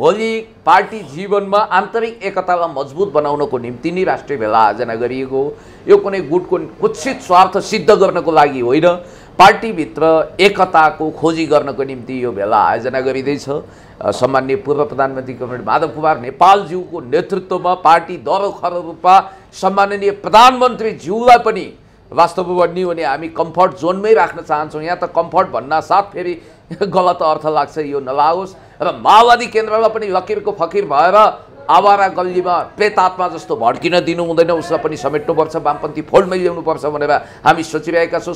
भोलि पार्टी जीवनमा आन्तरिक एकतालाई मजबुत बनाउनको निम्ति नै राष्ट्रिय भेला आयोजना गरिएको यो कुनै गुटको कुत्सित स्वार्थ सिद्ध गर्नको लागि होइन पार्टीभित्र एकताको खोजी गर्नको निम्ति यो भेला आयोजना गरिँदैछ सम्मान्य पूर्व प्रधानमन्त्री कमरेड माधव कुमार नेपालज्यूको नेतृत्वमा पार्टी दरोखर रूपमा सम्माननीय प्रधानमन्त्रीज्यूलाई पनि वास्तवमा भन्यो भने हामी कम्फर्ट जोनमै राख्न चाहन्छौँ यहाँ त कम्फर्ट भन्नासाथ फेरि गलत अर्थ लाग्छ यो नलागोस् र माओवादी केन्द्रमा पनि लकिरको फकिर भएर आवारा गल्लीमा प्रेतात्मा जस्तो भड्किन दिनु हुँदैन उसलाई पनि समेट्नुपर्छ वामपन्थी फोल्डमै ल्याउनुपर्छ भनेर हामी सोचिरहेका छौँ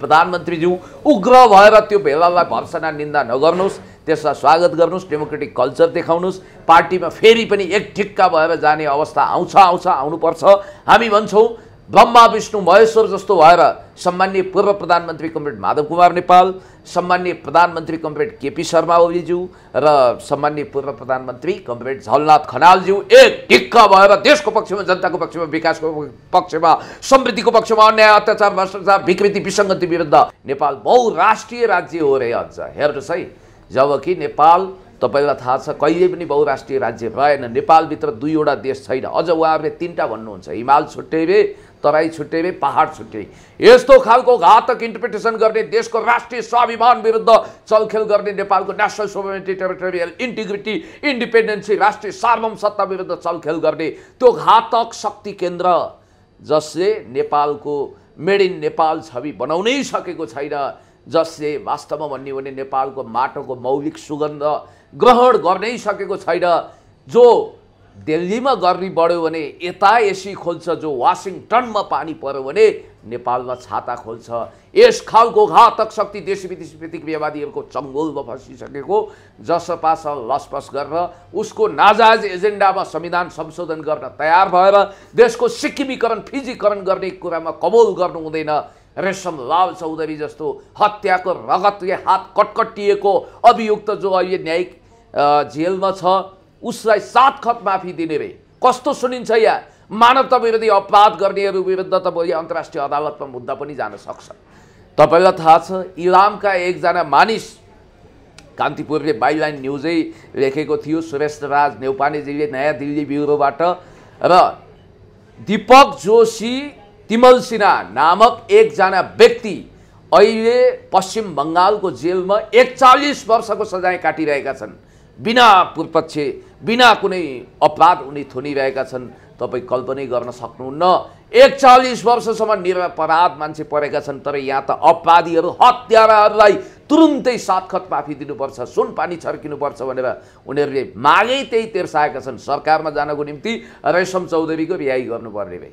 सम्मान्य प्रधानमन्त्रीज्यू उग्र भएर त्यो भेलालाई भर्सना निन्दा नगर्नुहोस् त्यसलाई स्वागत गर्नुहोस् डेमोक्रेटिक कल्चर देखाउनुहोस् पार्टीमा फेरि पनि एक ठिक्का भएर जाने अवस्था आउँछ आउँछ आउनुपर्छ हामी भन्छौँ ब्रह्मा विष्णु महेश्वर जस्तो भएर सम्मान्य पूर्व प्रधानमन्त्री कमरेड माधव कुमार नेपाल सम्मान्य प्रधानमन्त्री कमरेड केपी शर्मा ओलीज्यू र सम्मान्य पूर्व प्रधानमन्त्री कमरेड झलनाथ खनालज्यू एक ढिक्क भएर देशको पक्षमा जनताको पक्षमा विकासको पक्षमा समृद्धिको पक्षमा अन्याय अत्याचार भ्रष्टाचार विकृति विसङ्गति विरुद्ध नेपाल बहुराष्ट्रिय राज्य हो रे अझ हेर्नुहोस् है जबकि नेपाल तपाईँलाई थाहा छ कहिले पनि बहुराष्ट्रिय राज्य भएन नेपालभित्र दुईवटा देश छैन अझ उहाँहरूले तिनवटा भन्नुहुन्छ हिमाल छुट्टै रे तराई छुट्याए पहाड छुट्याए यस्तो खालको घातक इन्टरप्रिटेसन गर्ने देशको राष्ट्रिय स्वाभिमान विरुद्ध चलखेल गर्ने नेपालको national sovereignty territorial integrity independency राष्ट्रिय सार्वम सत्ता विरुद्ध चलखेल गर्ने त्यो घातक शक्ति केन्द्र जसले नेपालको मेड इन नेपाल छवि बनाउनै सकेको छैन जसले वास्तवमा भन्ने हो भने नेपालको माटोको मौलिक सुगन्ध ग्रहण गर्नै सकेको छैन जो दिल्लीमा गर्मी बढ्यो भने यता एसी खोल्छ जो वासिङटनमा पानी पऱ्यो भने नेपालमा छाता खोल्छ यस खालको घातक शक्ति देश विदेशी प्रतिक्रियावादीहरूको चङ्गोलमा फसिसकेको जसपास लसपस गरेर उसको नाजायज एजेन्डामा संविधान संशोधन गर्न तयार भएर देशको सिक्किमीकरण फिजीकरण गर्ने कुरामा कबोल गर्नु हुँदैन रेशम लाल चौधरी जस्तो हत्याको रगतले हात कटकटिएको अभियुक्त जो अहिले न्यायिक जेलमा छ उसलाई सात खत माफी दिने रे कस्तो सुनिन्छ यहाँ मानवता विरोधी अपराध गर्नेहरू विरुद्ध त भोलि अन्तर्राष्ट्रिय अदालतमा मुद्दा पनि जान सक्छ तपाईँलाई थाहा छ इलामका एकजना मानिस कान्तिपुरले बाइलाइन न्युजै लेखेको थियो सुरेश राज नेपानेजीले नयाँ दिल्ली ब्युरोबाट र दिपक जोशी तिमल सिन्हा नामक एकजना व्यक्ति अहिले पश्चिम बङ्गालको जेलमा एकचालिस वर्षको सजाय काटिरहेका छन् बिना पूर्वपक्ष बिना कुनै अपराध उनी थुनिरहेका छन् तपाईँ कल्पनै गर्न सक्नुहुन्न एकचालिस वर्षसम्म निरपराध मान्छे परेका छन् तर यहाँ त अपराधीहरू हत्याराहरूलाई तुरुन्तै खत माफी दिनुपर्छ सुन पानी छर्किनुपर्छ भनेर उनीहरूले मागै त्यही तेर्साएका छन् सरकारमा जानको निम्ति रेशम चौधरीको रिहाई गर्नुपर्ने भए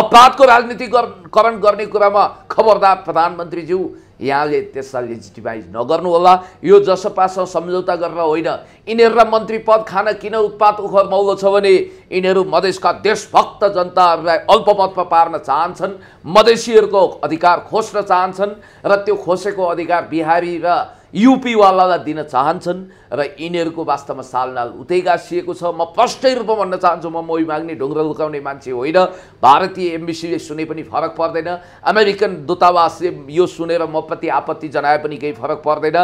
अपराधको राजनीतिकरण गर्ने कुरामा खबरदार प्रधानमन्त्रीज्यू यहाँले त्यसलाई लेजिटिमाइज नगर्नुहोला यो जसपासँग सम्झौता गरेर होइन यिनीहरूलाई मन्त्री पद खान किन उत्पात उखर मौलो छ भने यिनीहरू मधेसका देशभक्त जनताहरूलाई अल्पमतमा पार्न चाहन्छन् मधेसीहरूको अधिकार खोज्न चाहन्छन् र त्यो खोसेको अधिकार बिहारी र युपीवालालाई दिन चाहन्छन् र यिनीहरूको वास्तवमा सालनाल उतै गाँसिएको छ म प्रष्टै रूपमा भन्न चाहन्छु म मोही माग्ने ढुङ्ग्रा लुकाउने मान्छे होइन भारतीय एमबिसीले सुने पनि फरक पर्दैन अमेरिकन दूतावासले यो सुनेर म प्रति आपत्ति जनाए पनि केही फरक पर्दैन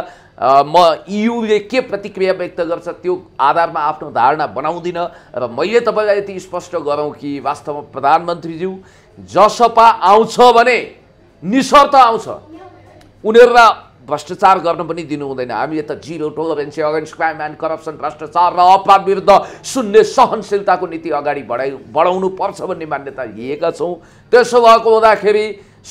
म युले के प्रतिक्रिया व्यक्त गर्छ त्यो आधारमा आफ्नो धारणा बनाउँदिनँ र मैले तपाईँलाई यति स्पष्ट गरौँ कि वास्तवमा प्रधानमन्त्रीज्यू जसपा आउँछ भने निशर्त आउँछ उनीहरूलाई भ्रष्टाचार गर्न पनि दिनु हुँदैन हामी यता zero tolerance against crime and corruption भ्रष्टाचार र अपराध विरुद्ध शून्य सहनशीलताको नीति अगाडि बढाइ बढाउनु पर्छ भन्ने मान्यता लिएका छौँ त्यसो भएको हुँदाखेरि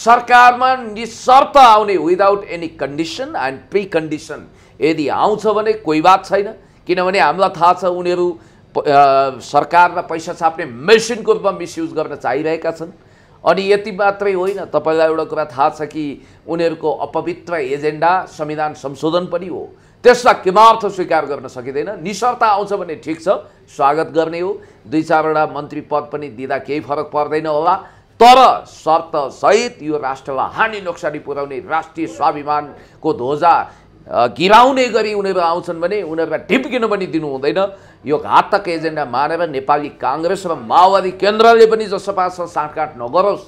सरकारमा निशर्त आउने without any condition and precondition यदि आउँछ भने कोही बात छैन किनभने हामीलाई थाहा छ उनीहरू सरकारमा पैसा छाप्ने मेसिनको रूपमा मिसयुज गर्न चाहिरहेका छन् अनि यति मात्रै होइन तपाईँलाई एउटा कुरा थाहा छ कि उनीहरूको अपवित्र एजेन्डा संविधान संशोधन पनि हो त्यसलाई किमार्थ स्वीकार गर्न सकिँदैन निसरता आउँछ भने ठिक छ स्वागत गर्ने हो दुई चारवटा मन्त्री पद पनि दिँदा केही फरक पर्दैन होला तर शर्तसहित यो राष्ट्रलाई हानि नोक्सानी पुर्याउने राष्ट्रिय स्वाभिमानको ध्वजा गिराउने गरी उनीहरू आउँछन् भने उनीहरूलाई ढिप्किन पनि दिनु हुँदैन यो घातक एजेन्डा मारेर नेपाली काङ्ग्रेस र माओवादी केन्द्रले पनि जसपासँग साँठगाँठ नगरोस्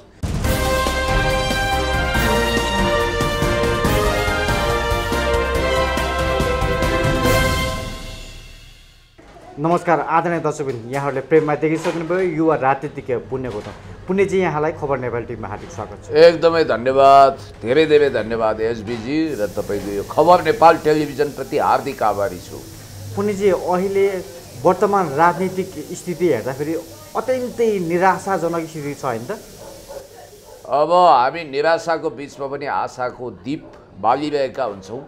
नमस्कार आदरणीय दर्शकबिन यहाँहरूले प्रेममा देखिसक्नुभयो युवा राजनीतिज्ञ पुण्य गौतम पुण्यजी यहाँलाई खबर नेपाल टिममा हार्दिक स्वागत छ एकदमै धन्यवाद धेरै धेरै धन्यवाद एसबिजी र तपाईँको यो खबर नेपाल टेलिभिजनप्रति हार्दिक आभारी छु पुण्यजी अहिले वर्तमान राजनीतिक स्थिति हेर्दाखेरि अत्यन्तै निराशाजनक स्थिति छ होइन त अब हामी निराशाको बिचमा पनि आशाको दिप बालिरहेका हुन्छौँ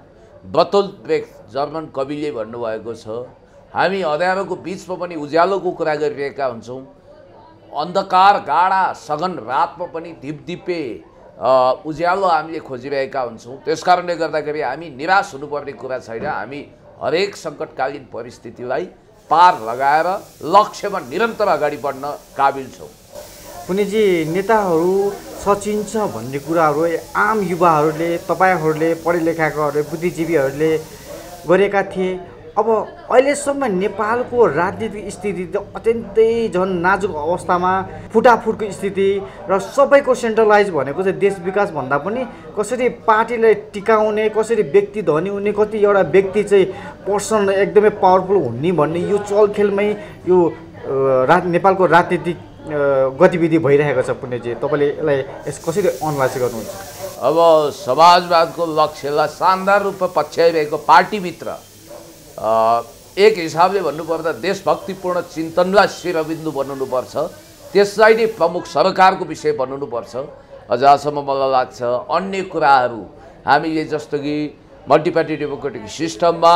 बतोल्पेक जर्मन कविले भन्नुभएको छ हामी अध्यारोको बिचमा पनि उज्यालोको कुरा गरिरहेका हुन्छौँ अन्धकार गाडा सघन रातमा पनि धिपधिपे उज्यालो हामीले खोजिरहेका हुन्छौँ त्यस कारणले गर्दाखेरि हामी निराश हुनुपर्ने कुरा छैन हामी हरेक सङ्कटकालीन परिस्थितिलाई पार लगाएर लक्ष्यमा निरन्तर अगाडि बढ्न काबिल छौँ पुनिजी नेताहरू सचिन्छ भन्ने कुराहरू आम युवाहरूले तपाईँहरूले पढे लेखाकाहरूले बुद्धिजीवीहरूले गरेका थिए अब अहिलेसम्म नेपालको राजनीतिक स्थिति त अत्यन्तै झन् नाजुक अवस्थामा फुटाफुटको स्थिति र सबैको सेन्ट्रलाइज भनेको चाहिँ देश विकास भन्दा पनि कसरी पार्टीलाई टिकाउने कसरी व्यक्ति धनी हुने कति एउटा व्यक्ति चाहिँ पर्सन एकदमै पावरफुल हुने भन्ने यो चलखेलमै यो रा नेपालको राजनीतिक गतिविधि भइरहेको छ पुण्यजी तपाईँले यसलाई यस कसरी अनलाइज गर्नुहुन्छ अब समाजवादको लक्ष्यलाई शानदार रूपमा पछ्याइरहेको पार्टीभित्र एक हिसाबले भन्नुपर्दा देशभक्तिपूर्ण चिन्तनलाई शिरबिन्दु बनाउनुपर्छ त्यसलाई नै प्रमुख सरकारको विषय बनाउनुपर्छ जहाँसम्म मलाई लाग्छ अन्य कुराहरू हामीले जस्तो कि मल्टिपार्टी डेमोक्रेटिक सिस्टममा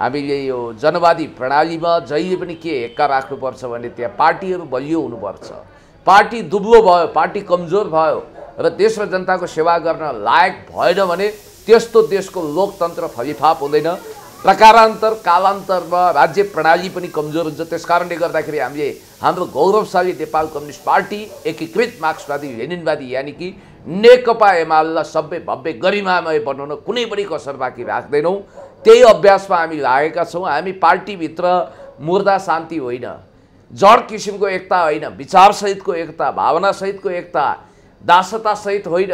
हामीले यो जनवादी प्रणालीमा जहिले पनि के हेक्का राख्नुपर्छ भने त्यहाँ पार्टीहरू बलियो हुनुपर्छ पार्टी दुब्लो भयो पार्टी कमजोर भयो र देश र जनताको सेवा गर्न लायक भएन भने त्यस्तो देशको लोकतन्त्र फलिफाप हुँदैन र कालान्तर कालान्तरमा राज्य प्रणाली पनि कमजोर हुन्छ त्यस कारणले गर्दाखेरि हामीले हाम्रो गौरवशाली नेपाल कम्युनिस्ट पार्टी एकीकृत मार्क्सवादी लेनिनवादी यानि कि नेकपा एमाले सबै भव्य गरिमामय बनाउन कुनै पनि कसर बाँकी राख्दैनौँ त्यही अभ्यासमा हामी लागेका छौँ हामी पार्टीभित्र मुर्दा शान्ति होइन जड किसिमको एकता होइन विचारसहितको एकता भावनासहितको एकता दासतासहित होइन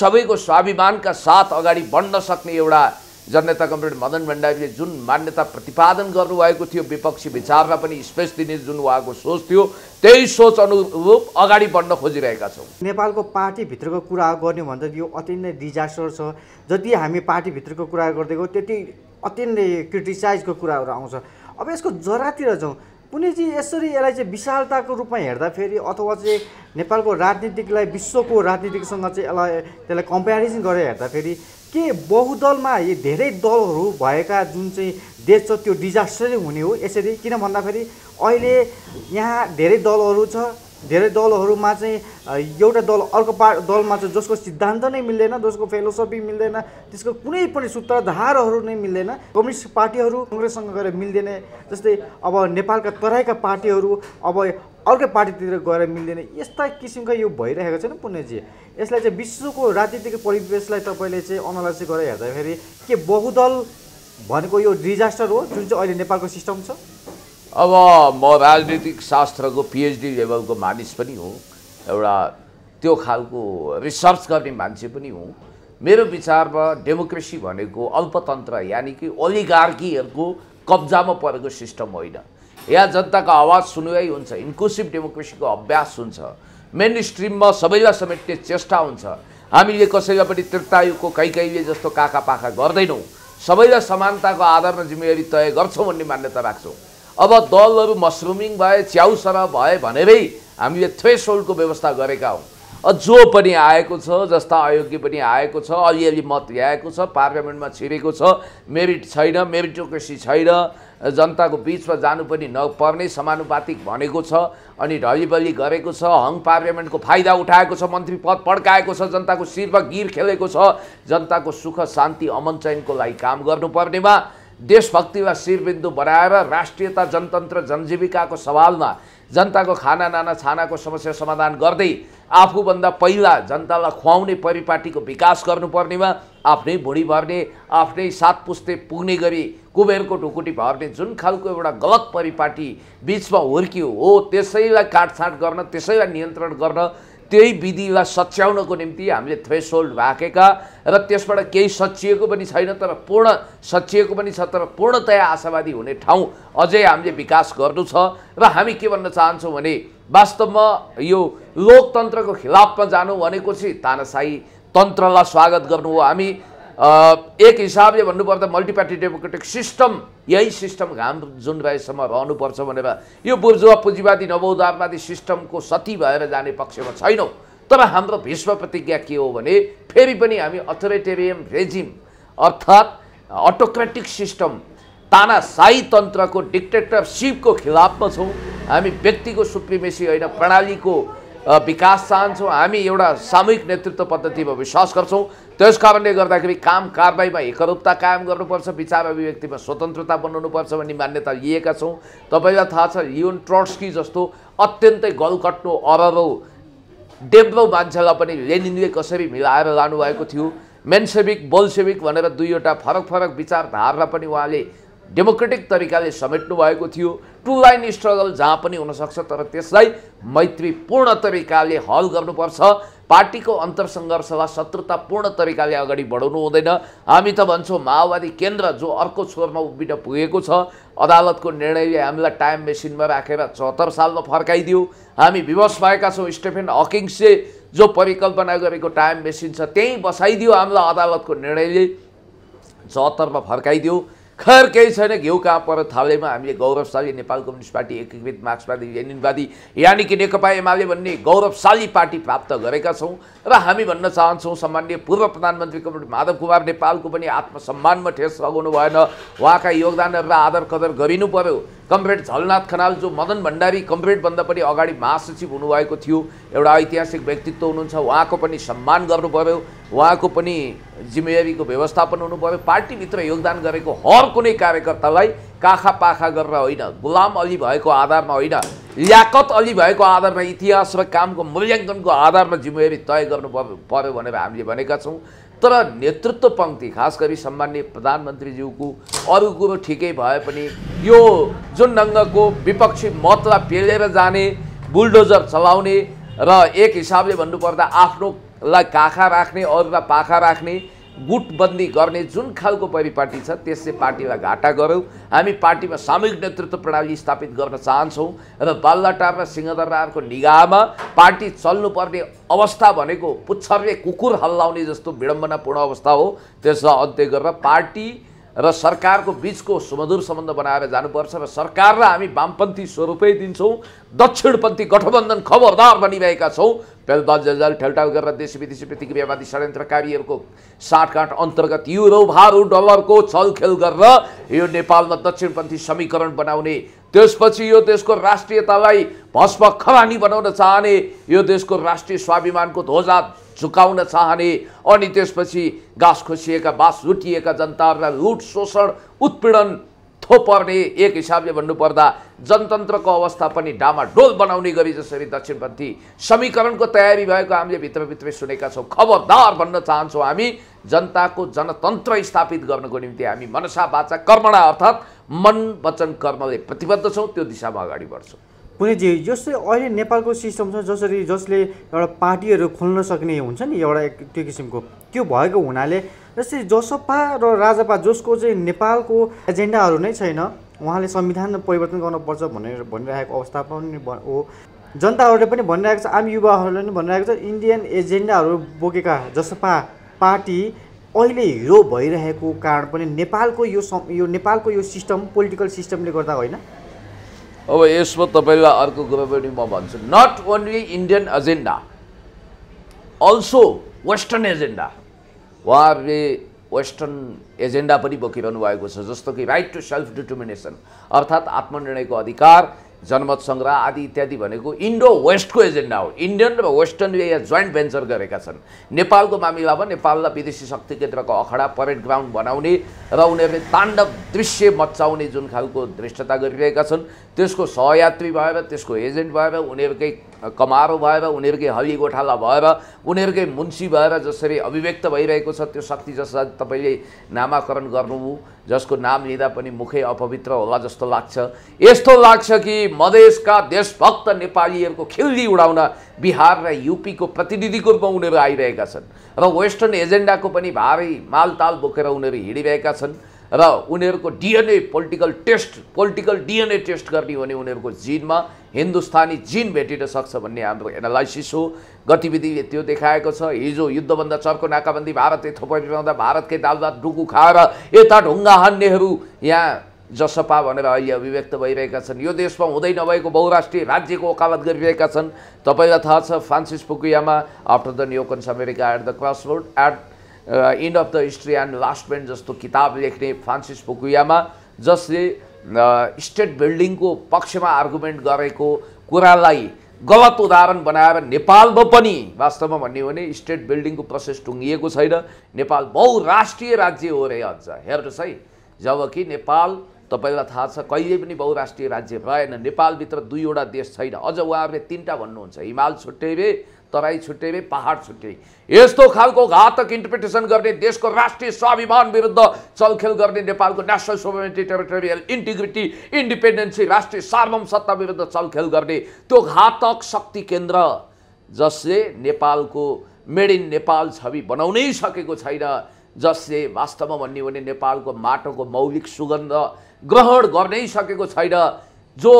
सबैको स्वाभिमानका साथ अगाडि बढ्न सक्ने एउटा जननेता कमरेड मदन भण्डारीले जुन मान्यता प्रतिपादन गर्नुभएको थियो विपक्षी विचारमा पनि स्पेस दिने जुन उहाँको सोच थियो त्यही सोच अनुरूप अगाडि बढ्न खोजिरहेका छौँ नेपालको पार्टीभित्रको कुरा गर्ने भन्दा यो अत्यन्तै डिजास्टर छ जति हामी पार्टीभित्रको कुरा गर्दै गयौँ त्यति अत्यन्तै क्रिटिसाइजको कुराहरू आउँछ अब यसको जरातिर जाउँ चाहिँ यसरी यसलाई चाहिँ विशालताको रूपमा हेर्दाखेरि अथवा चाहिँ नेपालको राजनीतिकलाई विश्वको राजनीतिसँग चाहिँ यसलाई त्यसलाई कम्पेरिजन गरेर हेर्दाखेरि के बहुदलमा धेरै दलहरू भएका जुन चाहिँ देश छ त्यो डिजास्टरै हुने हो यसरी किन भन्दाखेरि अहिले यहाँ धेरै दलहरू छ धेरै दलहरूमा चाहिँ एउटा दल अर्को पा दलमा चाहिँ जसको सिद्धान्त नै मिल्दैन जसको फिलोसफी मिल्दैन त्यसको कुनै पनि सूत्रधारहरू नै मिल्दैन कम्युनिस्ट पार्टीहरू कङ्ग्रेससँग गएर मिल्दैन जस्तै अब नेपालका तराईका पार्टीहरू अब अर्कै पार्टीतिर गएर मिल्दैन यस्ता किसिमका यो भइरहेको छ नि पुण्यजी यसलाई चाहिँ विश्वको राजनीतिक परिवेशलाई तपाईँले चाहिँ अनालाइसिस गरेर हेर्दाखेरि के बहुदल भनेको यो डिजास्टर हो जुन चाहिँ अहिले नेपालको सिस्टम छ अब म राजनीतिक शास्त्रको पिएचडी लेभलको मानिस पनि हुँ एउटा त्यो खालको रिसर्च गर्ने मान्छे पनि हुँ मेरो विचारमा डेमोक्रेसी भनेको अल्पतन्त्र यानि कि ओलिगार्कीहरूको कब्जामा परेको सिस्टम होइन या जनताको आवाज सुनवाई हुन्छ इन्क्लुसिभ डेमोक्रेसीको अभ्यास हुन्छ मेन स्ट्रिममा सबैलाई समेट्ने चेष्टा हुन्छ हामीले कसैलाई पनि त्रितायुको कहीँले जस्तो काका पाखा गर्दैनौँ सबैलाई समानताको आधारमा जिम्मेवारी तय गर्छौँ भन्ने मान्यता राख्छौँ अब दलहरू मसरुमिङ भए च्याउसरा भए भनेरै हामीले थ्रेसोल्डको व्यवस्था गरेका हौँ जो पनि आएको छ जस्ता अयोग्य पनि आएको छ अलिअलि मत ल्याएको छ पार्लियामेन्टमा छिरेको छ मेरिट छैन मेरिटोक्रेसी छैन जनताको बिचमा जानु पनि नपर्ने समानुपातिक भनेको छ अनि ढलिबली गरेको छ हङ पार्लियामेन्टको फाइदा उठाएको छ मन्त्री पद पड्काएको छ जनताको शिरमा गिर खेलेको छ जनताको सुख शान्ति अमन चयनको लागि काम गर्नुपर्नेमा देशभक्तिमा शिरबिन्दु बनाएर राष्ट्रियता जनतन्त्र जनजीविकाको सवालमा जनताको खाना नाना छानाको समस्या समाधान गर्दै आफूभन्दा पहिला जनतालाई खुवाउने परिपाटीको विकास गर्नुपर्नेमा आफ्नै भुँडी भर्ने आफ्नै सात पुस्ते पुग्ने गरी कुबेरको ढुकुटी भर्ने जुन खालको एउटा गलत परिपाटी बिचमा हुर्कियो हो त्यसैलाई काटछाँट गर्न त्यसैलाई नियन्त्रण गर्न त्यही विधिलाई सच्याउनको निम्ति हामीले थ्रेस होल्ड राखेका र त्यसबाट केही सचिएको पनि छैन तर पूर्ण सचिएको पनि छ तर पूर्णतया आशावादी हुने ठाउँ अझै हामीले विकास गर्नु छ र हामी के भन्न चाहन्छौँ भने वास्तवमा यो लोकतन्त्रको खिलाफमा जानु भनेको चाहिँ तानासाई तन्त्रलाई स्वागत गर्नु हो हामी एक हिसाबले भन्नुपर्दा मल्टिपार्टी डेमोक्रेटिक सिस्टम यही सिस्टम घाम जुन भएसम्म रहनुपर्छ भनेर यो बुर्जुवा पुँजीवादी नवौदारवादी सिस्टमको सती भएर जाने पक्षमा छैनौँ तर हाम्रो भीष्म प्रतिज्ञा के हो भने फेरि पनि हामी अथोरिटेरियम रेजिम अर्थात् अटोक्रेटिक सिस्टम तानासाई तन्त्रको डिक्टेटरसिपको खिलाफमा छौँ हामी व्यक्तिको सुप्रिमेसी होइन प्रणालीको विकास चाहन्छौँ हामी एउटा सामूहिक नेतृत्व पद्धतिमा विश्वास गर्छौँ त्यस कारणले गर्दाखेरि काम कारबाहीमा एकरूपता कायम गर्नुपर्छ विचार अभिव्यक्तिमा स्वतन्त्रता बनाउनुपर्छ भन्ने मान्यता लिएका छौँ तपाईँलाई थाहा छ युन ट्रस्की जस्तो अत्यन्तै गलकट्टो अररौँ डेब्रो मान्छेलाई पनि लेनिनले कसरी मिलाएर लानुभएको थियो मेन्सेविक बोल्सेविक भनेर दुईवटा फरक फरक विचारधारा पनि उहाँले डेमोक्रेटिक तरिकाले समेट्नु भएको थियो टु लाइन स्ट्रगल जहाँ पनि हुनसक्छ तर त्यसलाई मैत्रीपूर्ण तरिकाले हल गर्नुपर्छ पार्टीको अन्तरसङ्घर्षलाई शत्रुतापूर्ण तरिकाले अगाडि बढाउनु हुँदैन हामी त भन्छौँ माओवादी केन्द्र जो अर्को छोरमा उभिन पुगेको छ अदालतको निर्णयले हामीलाई टाइम मेसिनमा राखेर चौहत्तर सालमा फर्काइदियो हामी विवश भएका छौँ स्टेफेन हकिङ्सले जो परिकल्पना गरेको टाइम मेसिन छ त्यहीँ बसाइदियो हामीलाई अदालतको निर्णयले चौहत्तरमा फर्काइदियो खैर केही छैन घिउ कहाँ पर थालेमा हामीले गौरवशाली नेपाल कम्युनिस्ट पार्टी एकीकृत मार्क्सवादी लेनिनवादी यानि कि नेकपा एमाले भन्ने गौरवशाली पार्टी प्राप्त गरेका छौँ र हामी भन्न चाहन्छौँ सम्मान्य पूर्व प्रधानमन्त्री माधव कुमार नेपालको पनि आत्मसम्मानमा ठेस लगाउनु भएन उहाँका योगदानहरूलाई आदर कदर गरिनु पर्यो कम्रेड झलनाथ खनाल जो मदन भण्डारी कम्रेडभन्दा पनि अगाडि महासचिव हुनुभएको थियो एउटा ऐतिहासिक व्यक्तित्व हुनुहुन्छ उहाँको पनि सम्मान पर्यो उहाँको पनि जिम्मेवारीको व्यवस्थापन पार्टी पार्टीभित्र योगदान गरेको हर कुनै कार्यकर्तालाई काखा पाखा गरेर होइन गुलाम अली भएको आधारमा होइन लियाकत अली भएको आधारमा इतिहास र कामको मूल्याङ्कनको आधारमा जिम्मेवारी तय गर्नु पर्यो भनेर हामीले भनेका छौँ तर नेतृत्व पङ्क्ति खास गरी सम्मान्य प्रधानमन्त्रीज्यूको अरू कुरो ठिकै भए पनि यो जुन ढङ्गको विपक्षी मतलाई पेलेर जाने बुलडोजर चलाउने र एक हिसाबले भन्नुपर्दा आफ्नोलाई काखा राख्ने अरूलाई पाखा राख्ने गुटबन्दी गर्ने जुन खालको परिपाटी छ त्यसले पार्टीलाई घाटा गऱ्यौँ हामी पार्टीमा सामूहिक नेतृत्व प्रणाली स्थापित गर्न चाहन्छौँ र बाल्लाटार र सिंहदरबारको निगाहमा पार्टी चल्नुपर्ने अवस्था भनेको पुच्छरले कुकुर हल्लाउने जस्तो विडम्बनापूर्ण अवस्था हो त्यसलाई अन्त्य गरेर पार्टी र सरकारको बिचको सुमधुर सम्बन्ध बनाएर जानुपर्छ र सरकारलाई हामी वामपन्थी स्वरूपै दिन्छौँ दक्षिणपन्थी गठबन्धन खबरदार बनिरहेका छौँ पेदल ठेल्टाउ गरेर देश विदेशी प्रतिक्रियावादी षड्यन्त्रकारीहरूको साँठगाँठ अन्तर्गत युरो भारू डलरको छलखेल गरेर यो नेपालमा दक्षिणपन्थी समीकरण बनाउने त्यसपछि यो देशको राष्ट्रियतालाई भस्म खरानी बनाउन चाहने यो देशको राष्ट्रिय स्वाभिमानको ध्वजा झुकाउन चाहने अनि त्यसपछि घाँस खोसिएका बाँस लुटिएका जनताहरूलाई लुट शोषण उत्पीडन पर्ने एक हिसाबले भन्नुपर्दा जनतन्त्रको अवस्था पनि डामाडोल बनाउने गरी जसरी दक्षिणपन्थी समीकरणको तयारी भएको हामीले भित्रभित्रै सुनेका छौँ खबरदार भन्न चाहन्छौँ हामी जनताको जनतन्त्र स्थापित गर्नको निम्ति हामी मनसा बाचा कर्मणा अर्थात् मन वचन कर्मले प्रतिबद्ध छौँ त्यो दिशामा अगाडि बढ्छौँ पुनेजी जसले अहिले नेपालको सिस्टम छ जसरी जसले एउटा पार्टीहरू खोल्न सक्ने हुन्छ नि एउटा त्यो किसिमको त्यो भएको हुनाले जस्तै जसपा र राजपा जसको चाहिँ नेपालको एजेन्डाहरू नै छैन उहाँले संविधान परिवर्तन गर्नुपर्छ भनेर भनिरहेको अवस्था पनि हो जनताहरूले पनि भनिरहेको छ आम युवाहरूले पनि भनिरहेको छ इन्डियन एजेन्डाहरू बोकेका जसपा पार्टी अहिले हिरो भइरहेको कारण पनि नेपालको यो सम यो नेपालको यो सिस्टम पोलिटिकल सिस्टमले गर्दा होइन अब यसमा तपाईँलाई अर्को कुरो पनि म भन्छु not only Indian agenda also western agenda उहाँहरूले वेस्टर्न एजेन्डा पनि बोकिरहनु भएको छ जस्तो कि राइट टु सेल्फ डिटर्मिनेसन अर्थात् आत्मनिर्णयको अधिकार जनमत सङ्ग्रह आदि इत्यादि भनेको इन्डो वेस्टको एजेन्डा हो इन्डियन र वेस्टर्नले यहाँ जोइन्ट भेन्चर गरेका छन् नेपालको मामिलामा नेपाललाई विदेशी शक्ति केन्द्रको अखडा परेड ग्राउन्ड बनाउने र उनीहरूले ताण्डव दृश्य मचाउने जुन खालको दृष्टता गरिरहेका छन् त्यसको सहयात्री भएर त्यसको एजेन्ट भएर उनीहरूकै कमारो भएर उनीहरूकै हवि गोठाला भएर उनीहरूकै मुन्सी भएर जसरी अभिव्यक्त भइरहेको छ त्यो शक्ति जसलाई तपाईँले नामाकरण गर्नुभयो जसको नाम लिँदा पनि मुखै अपवित्र होला जस्तो लाग्छ यस्तो लाग्छ कि मधेसका देशभक्त नेपालीहरूको खिल्ली उडाउन बिहार र युपीको प्रतिनिधिको रूपमा उनीहरू आइरहेका छन् र वेस्टर्न एजेन्डाको पनि भारी मालताल बोकेर उनीहरू हिँडिरहेका छन् र उनीहरूको DNA political test political DNA test गर्ने हो भने उनीहरूको जिनमा हिन्दुस्तानी जिन भेटिन सक्छ भन्ने हाम्रो एनालाइसिस हो गतिविधि त्यो देखाएको छ हिजो युद्धभन्दा चर्को नाकाबन्दी भारतले थोपाइरहँदा भारतकै दालदात डुकु खाएर यता ढुङ्गा हान्नेहरू यहाँ जसपा भनेर अहिले अभिव्यक्त भइरहेका छन् यो देशमा हुँदै नभएको बहुराष्ट्रिय राज्यको ओकालत गरिरहेका छन् तपाईँलाई थाहा छ Francis Fukuyama after the neocons America at the crossroad at end of the history and last man जस्तो किताब लेख्ने फ्रान्सिस पोकुयामा जसले स्टेट uh, बिल्डिङको पक्षमा आर्गुमेन्ट गरेको कुरालाई गलत उदाहरण बनाएर नेपालमा पनि वास्तवमा भन्यो भने स्टेट बिल्डिङको प्रोसेस टुङ्गिएको छैन नेपाल बहुराष्ट्रिय राज्य हो रे अझ हेर्नुहोस् है जबकि नेपाल तपाईँलाई थाहा छ कहिले पनि बहुराष्ट्रिय राज्य भएन नेपालभित्र दुईवटा देश छैन अझ उहाँहरूले तिनवटा भन्नुहुन्छ हिमाल छुट्टै तराई छुट्याइमै पहाड छुट्याइ यस्तो खालको घातक इन्टरप्रिटेसन गर्ने देशको राष्ट्रिय स्वाभिमान विरुद्ध चलखेल गर्ने नेपालको national sovereignty territorial integrity independency राष्ट्रिय सार्वम सत्ता विरुद्ध चलखेल गर्ने त्यो घातक शक्ति केन्द्र जसले नेपालको मेड इन नेपाल छवि बनाउनै सकेको छैन जसले वास्तवमा भन्यो भने नेपालको माटोको मौलिक सुगन्ध ग्रहण गर्नै सकेको छैन जो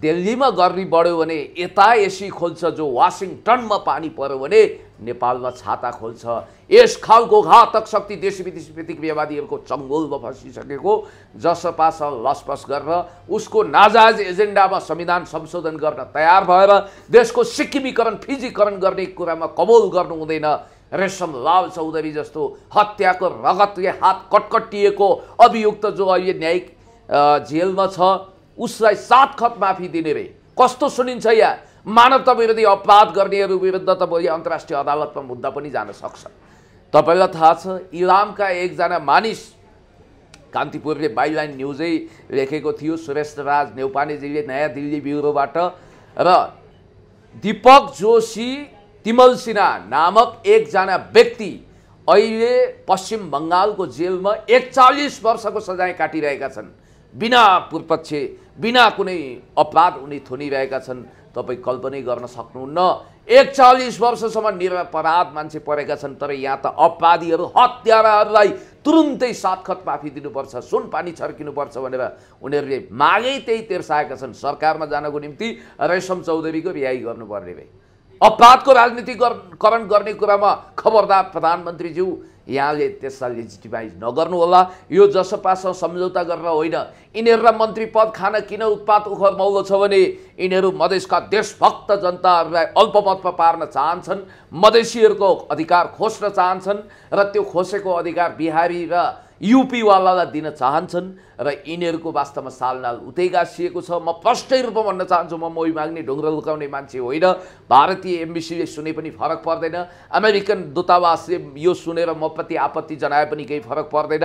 दिल्लीमा गर्मी बढ्यो भने यता एसी खोल्छ जो वासिङटनमा पानी पऱ्यो भने नेपालमा छाता खोल्छ यस खालको घातक शक्ति देश विदेश व्यवादीहरूको चङ्गोलमा फसिसकेको जसपास लसपस गरेर उसको नाजायज एजेन्डामा संविधान संशोधन गर्न तयार भएर देशको सिक्किमीकरण फिजीकरण गर्ने कुरामा कबोल गर्नु हुँदैन रेशम लाल चौधरी जस्तो हत्याको रगतले हात कटकटिएको अभियुक्त जो अहिले न्यायिक जेलमा छ उसलाई सात खत माफी दिने रे कस्तो सुनिन्छ यहाँ मानवता विरोधी अपराध गर्नेहरू विरुद्ध त भोलि अन्तर्राष्ट्रिय अदालतमा मुद्दा पनि जान सक्छ तपाईँलाई थाहा छ इलामका एकजना मानिस कान्तिपुरले बाइलाइन न्युजै लेखेको थियो सुरेश राज नेौपानेजीले नयाँ दिल्ली ब्युरोबाट र दिपक जोशी तिमल सिन्हा नामक एकजना व्यक्ति अहिले पश्चिम बङ्गालको जेलमा एकचालिस वर्षको सजाय काटिरहेका छन् बिना पूर्वपक्ष बिना कुनै अपराध उनी थुनिरहेका छन् तपाईँ कल्पनै गर्न सक्नुहुन्न एकचालिस वर्षसम्म निरपराध मान्छे परेका छन् तर यहाँ त अपराधीहरू हत्याराहरूलाई तुरुन्तै सातखत माफी दिनुपर्छ सुन पानी छर्किनुपर्छ भनेर उनीहरूले मागै त्यही तेर्साएका छन् सरकारमा जानको निम्ति रेशम चौधरीको रिहाई गर्नुपर्ने भए अपराधको राजनीतिकरण गर्ने कुरामा खबरदार प्रधानमन्त्रीज्यू यहाँले त्यसलाई लेजिटिमाइज नगर्नुहोला यो जसपासँग सम्झौता गरेर होइन यिनीहरूलाई मन्त्री पद खान किन उत्पात उख मौलो छ भने यिनीहरू मधेसका देशभक्त जनताहरूलाई अल्पमतमा पार्न चाहन्छन् मधेसीहरूको अधिकार खोस्न चाहन्छन् र त्यो खोसेको अधिकार बिहारी र युपीवालालाई दिन चाहन्छन् र यिनीहरूको वास्तवमा सालनाल उतै गाँसिएको छ म प्रष्टै रूपमा भन्न चाहन्छु म मोही माग्ने ढुङ्ग्रो लुकाउने मान्छे होइन भारतीय एम्बेसीले सुने पनि फरक पर्दैन अमेरिकन दूतावासले यो सुनेर म प्रति आपत्ति जनाए पनि केही फरक पर्दैन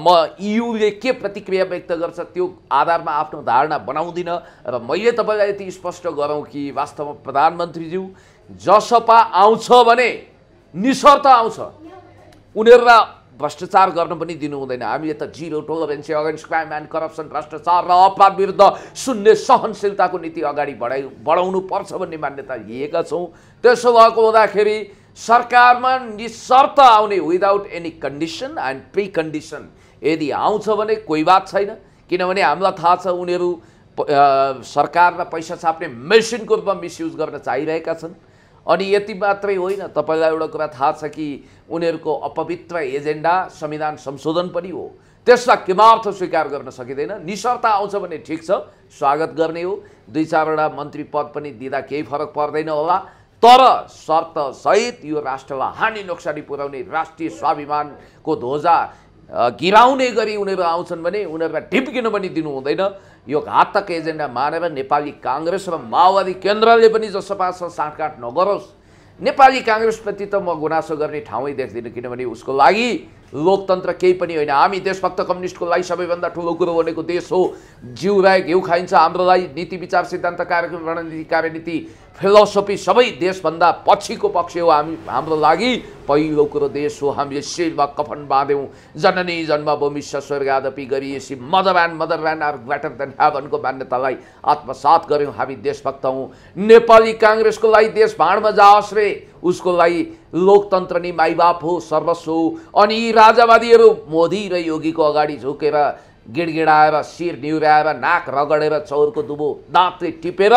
म इयुले के प्रतिक्रिया व्यक्त गर्छ त्यो आधारमा आफ्नो धारणा बनाउँदिनँ र मैले तपाईँलाई यति स्पष्ट गरौँ कि वास्तवमा प्रधानमन्त्रीज्यू जसपा आउँछ भने निशर्त आउँछ उनीहरूलाई भ्रष्टाचार गर्न पनि दिनु हुँदैन हामी यता zero tolerance against crime and corruption भ्रष्टाचार र अपराध विरुद्ध शून्य सहनशीलताको नीति अगाडि बढाइ बढाउनु पर्छ भन्ने मान्यता लिएका छौँ त्यसो भएको हुँदाखेरि सरकारमा निशर्त आउने without any condition and pre condition यदि आउँछ भने कोही बात छैन किनभने हामीलाई थाहा छ उनीहरू सरकारमा पैसा छाप्ने मेसिनको रूपमा मिसयुज गर्न चाहिरहेका छन् अनि यति मात्रै होइन तपाईँलाई एउटा कुरा थाहा छ कि उनीहरूको अपवित्र एजेन्डा संविधान संशोधन पनि हो त्यसलाई किमार्थ स्वीकार गर्न सकिँदैन निसर्ता आउँछ भने ठिक छ स्वागत गर्ने हो दुई चारवटा मन्त्री पद पनि दिँदा केही फरक पर्दैन होला तर शर्तसहित यो राष्ट्रलाई हानि नोक्सानी पुर्याउने राष्ट्रिय स्वाभिमानको ध्वजा गिराउने गरी उनीहरू आउँछन् भने उनीहरूलाई ढिप्किन पनि दिनु हुँदैन यो घातक एजेन्डा मारेर नेपाली काङ्ग्रेस र माओवादी केन्द्रले पनि जसपासँग साँठगाँठ नगरोस् नेपाली काङ्ग्रेसप्रति त म गुनासो गर्ने ठाउँै देख्दिनँ किनभने उसको लागि लोकतन्त्र केही पनि होइन हामी देशभक्त कम्युनिस्टको लागि सबैभन्दा ठुलो कुरो भनेको देश हो जिउ राय घिउ खाइन्छ हाम्रो लागि नीति विचार सिद्धान्त कार्यक्रम रणनीति कार्यनीति फिलोसफी सबै देशभन्दा पछिको पक्ष हो हामी हाम्रो लागि पहिलो कुरो देश हो हामीले शिरमा कफन बाँध्यौँ जननी जन्मभूमि स्वर्गादपि गरी यसरी motherland motherland are greater than हेभनको मान्यतालाई आत्मसात गऱ्यौँ हामी देशभक्त हौँ नेपाली काङ्ग्रेसको लागि देश भाँडमा जाओस् रे उसको लागि लोकतन्त्र नि माइबाप हो सर्वस्व हो अनि यी राजावादीहरू मोदी र योगीको अगाडि झुकेर गिडगिडाएर शिर निहुर्याएर नाक रगडेर चौरको दुबो दाँतले टिपेर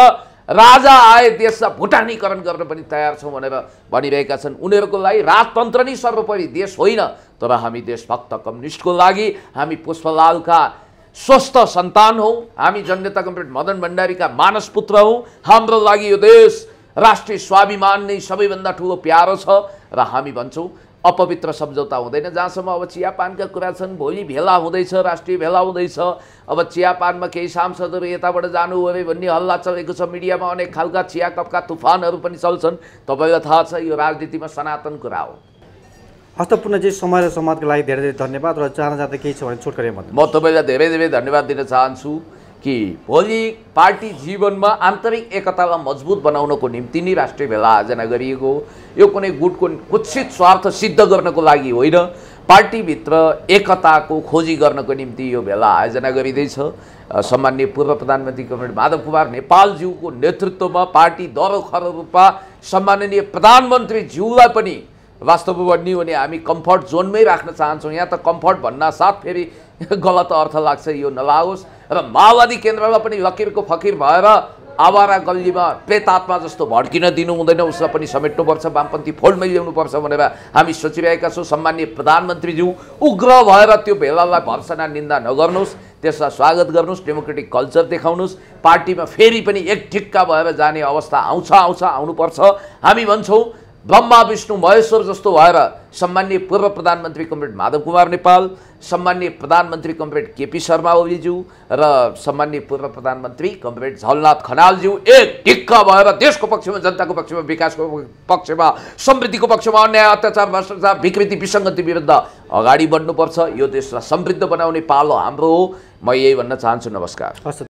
राजा आए देशलाई भुटानीकरण गर्न पनि तयार छौँ भनेर भनिरहेका छन् उनीहरूको लागि राजतन्त्र नै सर्वोपरि देश होइन तर हामी देशभक्त कम्युनिस्टको लागि हामी पुष्पलालका स्वस्थ सन्तान हौँ हामी जनता कम्युनिस्ट मदन भण्डारीका मानसपुत्र हौँ हाम्रो लागि यो देश राष्ट्रिय स्वाभिमान नै सबैभन्दा ठुलो प्यारो छ र हामी भन्छौँ अपवित्र सम्झौता हुँदैन जहाँसम्म अब चियापानका कुरा छन् भोलि भेला हुँदैछ राष्ट्रिय भेला हुँदैछ अब चियापानमा केही सांसदहरू यताबाट जानु अरे भन्ने हल्ला चलेको छ मिडियामा अनेक खालका चियाकपका कपका तुफानहरू पनि चल्छन् तपाईँलाई थाहा छ यो राजनीतिमा सनातन कुरा हो हस्त पुनजी समय र समाजको लागि धेरै धेरै धन्यवाद र जान जाँदा केही छ भने छोटकरी म तपाईँलाई धेरै धेरै धन्यवाद दिन चाहन्छु कि भोलि पार्टी जीवनमा आन्तरिक एकतालाई मजबुत बनाउनको निम्ति नै राष्ट्रिय भेला आयोजना गरिएको हो यो कुनै गुटको कुत्सित स्वार्थ सिद्ध गर्नको लागि होइन पार्टीभित्र एकताको खोजी गर्नको निम्ति यो भेला आयोजना गरिँदैछ सम्मान्य पूर्व प्रधानमन्त्री कमरेड माधव कुमार नेपालज्यूको नेतृत्वमा पार्टी दरोखर रूपमा सम्माननीय प्रधानमन्त्रीज्यूलाई पनि वास्तव वास्तवमा हो भने हामी कम्फर्ट जोनमै राख्न चाहन्छौँ यहाँ त कम्फर्ट भन्न साथ फेरि गलत अर्थ लाग्छ यो नलाओस् र माओवादी केन्द्रमा पनि लकिरको फकिर भएर आवारा गल्लीमा प्रेतात्मा जस्तो भड्किन दिनु हुँदैन उसलाई पनि समेट्नुपर्छ वामपन्थी फोल्डमै ल्याउनुपर्छ भनेर हामी सोचिरहेका छौँ सम्मान्य प्रधानमन्त्रीज्यू उग्र भएर त्यो भेलालाई भर्सना निन्दा नगर्नुहोस् त्यसलाई स्वागत गर्नुहोस् डेमोक्रेटिक कल्चर देखाउनुहोस् पार्टीमा फेरि पनि एक ठिक्का भएर जाने अवस्था आउँछ आउँछ आउनुपर्छ हामी भन्छौँ ब्रह्मा विष्णु महेश्वर जस्तो भएर सम्मान्य पूर्व प्रधानमन्त्री कमरेड माधव कुमार नेपाल सम्मान्य प्रधानमन्त्री कमरेड केपी शर्मा ओलीज्यू र सम्मान्य पूर्व प्रधानमन्त्री कमरेड झलनाथ खनालज्यू एक ढिक्क भएर देशको पक्षमा जनताको पक्षमा विकासको पक्षमा समृद्धिको पक्षमा अन्याय अत्याचार भ्रष्टाचार विकृति विसङ्गति विरुद्ध अगाडि बढ्नुपर्छ यो देशलाई समृद्ध बनाउने पालो हाम्रो हो म यही भन्न चाहन्छु नमस्कार